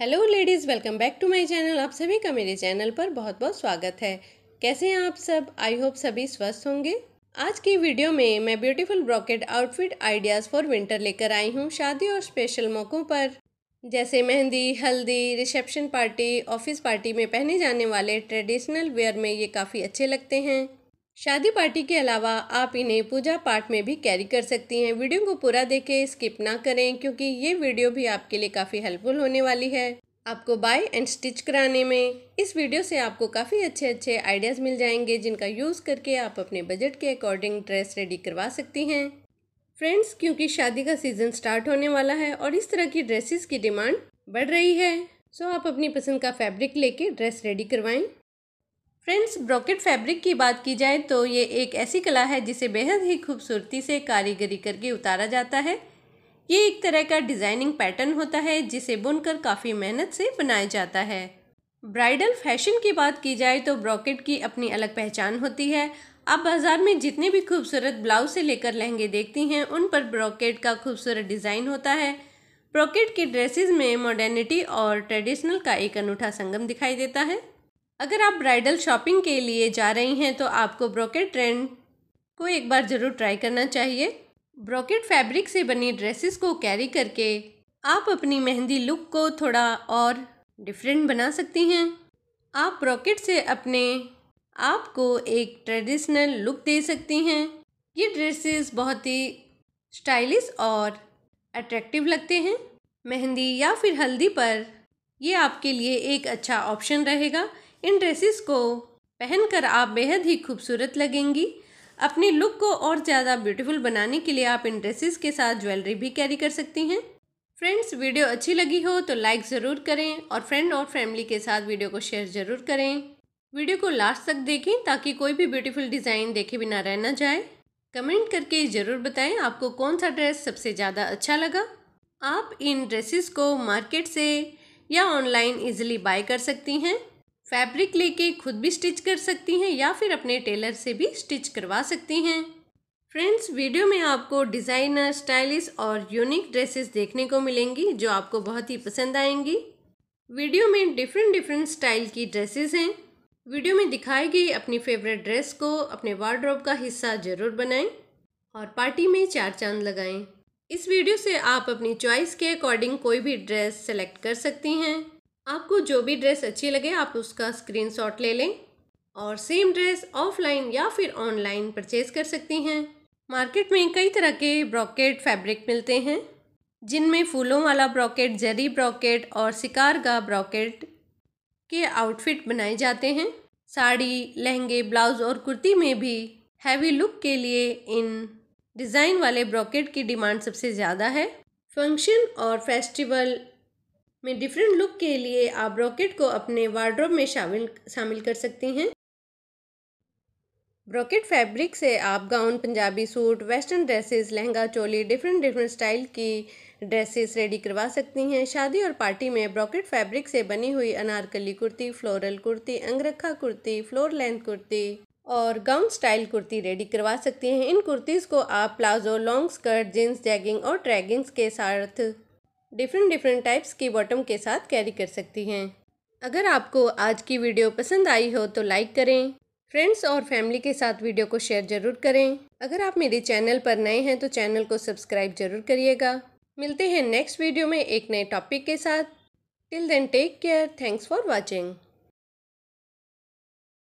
hello ladies welcome back to my channel आप सभी का मेरे चैनल पर बहुत बहुत स्वागत है कैसे हैं आप सब आई होप सभी स्वस्थ होंगे आज की वीडियो में मैं beautiful brocade outfit ideas for winter लेकर आई हूँ शादी और स्पेशल मौक़ों पर जैसे मेहंदी हल्दी रिसेप्शन पार्टी ऑफिस पार्टी में पहने जाने वाले ट्रेडिशनल वेयर में ये काफ़ी अच्छे लगते हैं शादी पार्टी के अलावा आप इन्हें पूजा पाठ में भी कैरी कर सकती हैं वीडियो को पूरा देखें स्किप ना करें क्योंकि ये वीडियो भी आपके लिए काफ़ी हेल्पफुल होने वाली है आपको बाय एंड स्टिच कराने में इस वीडियो से आपको काफ़ी अच्छे अच्छे आइडियाज़ मिल जाएंगे जिनका यूज़ करके आप अपने बजट के अकॉर्डिंग ड्रेस रेडी करवा सकती हैं फ्रेंड्स क्योंकि शादी का सीज़न स्टार्ट होने वाला है और इस तरह की ड्रेसेस की डिमांड बढ़ रही है सो आप अपनी पसंद का फैब्रिक लेके ड्रेस रेडी करवाएं फ्रेंड्स ब्रॉकेट फैब्रिक की बात की जाए तो ये एक ऐसी कला है जिसे बेहद ही खूबसूरती से कारीगरी करके उतारा जाता है ये एक तरह का डिज़ाइनिंग पैटर्न होता है जिसे बुनकर काफ़ी मेहनत से बनाया जाता है ब्राइडल फैशन की बात की जाए तो ब्रॉकेट की अपनी अलग पहचान होती है आप बाज़ार में जितने भी खूबसूरत ब्लाउज से लेकर लहंगे देखती हैं उन पर ब्रॉकेट का खूबसूरत डिज़ाइन होता है ब्रॉकेट की ड्रेसेस में मॉडर्निटी और ट्रेडिशनल का एक अनूठा संगम दिखाई देता है अगर आप ब्राइडल शॉपिंग के लिए जा रही हैं तो आपको ब्रोकेट ट्रेंड को एक बार ज़रूर ट्राई करना चाहिए ब्रोकेट फैब्रिक से बनी ड्रेसेस को कैरी करके आप अपनी मेहंदी लुक को थोड़ा और डिफरेंट बना सकती हैं आप ब्रोकेट से अपने आप को एक ट्रेडिशनल लुक दे सकती हैं ये ड्रेसेस बहुत ही स्टाइलिश और अट्रैक्टिव लगते हैं मेहंदी या फिर हल्दी पर ये आपके लिए एक अच्छा ऑप्शन रहेगा इन ड्रेसेस को पहनकर आप बेहद ही खूबसूरत लगेंगी अपनी लुक को और ज़्यादा ब्यूटीफुल बनाने के लिए आप इन ड्रेसेस के साथ ज्वेलरी भी कैरी कर सकती हैं फ्रेंड्स वीडियो अच्छी लगी हो तो लाइक ज़रूर करें और फ्रेंड और फैमिली के साथ वीडियो को शेयर ज़रूर करें वीडियो को लास्ट तक देखें ताकि कोई भी ब्यूटीफुल डिज़ाइन देखे बिना रहना जाए कमेंट करके ज़रूर बताएं आपको कौन सा ड्रेस सबसे ज़्यादा अच्छा लगा आप इन ड्रेसेस को मार्केट से या ऑनलाइन इजीली बाय कर सकती हैं फैब्रिक लेके खुद भी स्टिच कर सकती हैं या फिर अपने टेलर से भी स्टिच करवा सकती हैं फ्रेंड्स वीडियो में आपको डिज़ाइनर स्टाइलिश और यूनिक ड्रेसेस देखने को मिलेंगी जो आपको बहुत ही पसंद आएंगी वीडियो में डिफरेंट डिफरेंट स्टाइल की ड्रेसेस हैं वीडियो में दिखाई गई अपनी फेवरेट ड्रेस को अपने वार्ड्रोब का हिस्सा ज़रूर बनाएं और पार्टी में चार चांद लगाएं इस वीडियो से आप अपनी चॉइस के अकॉर्डिंग कोई भी ड्रेस सेलेक्ट कर सकती हैं आपको जो भी ड्रेस अच्छी लगे आप उसका स्क्रीनशॉट ले लें और सेम ड्रेस ऑफलाइन या फिर ऑनलाइन परचेज कर सकती हैं मार्केट में कई तरह के ब्रॉकेट फैब्रिक मिलते हैं जिनमें फूलों वाला ब्रॉकेट जरी ब्रॉकेट और शिकार का ब्रॉकेट के आउटफिट बनाए जाते हैं साड़ी लहंगे ब्लाउज़ और कुर्ती में भी हैवी लुक के लिए इन डिज़ाइन वाले ब्रॉकेट की डिमांड सबसे ज़्यादा है फंक्शन और फेस्टिवल में डिफरेंट लुक के लिए आप ब्रॉकेट को अपने वार्ड्रोब में शामिल शामिल कर सकती हैं ब्रॉकेट फैब्रिक से आप gown Punjabi suit western dresses lehenga choli different different style की ड्रेसेस रेडी करवा सकती हैं शादी और पार्टी में ब्रॉकेट फैब्रिक से बनी हुई Anarkali kurti floral kurti angrakha kurti floor length kurti और गाउन स्टाइल कुर्ती रेडी करवा सकती हैं इन कुर्तीज़ को आप palazzo long skirt jeans jegging और ट्रैगिंग्स के साथ डिफरेंट डिफरेंट टाइप्स की बॉटम के साथ कैरी कर सकती हैं अगर आपको आज की वीडियो पसंद आई हो तो लाइक करें फ्रेंड्स और फैमिली के साथ वीडियो को शेयर ज़रूर करें अगर आप मेरे चैनल पर नए हैं तो चैनल को सब्सक्राइब ज़रूर करिएगा मिलते हैं नेक्स्ट वीडियो में एक नए टॉपिक के साथ till then take care thanks for watching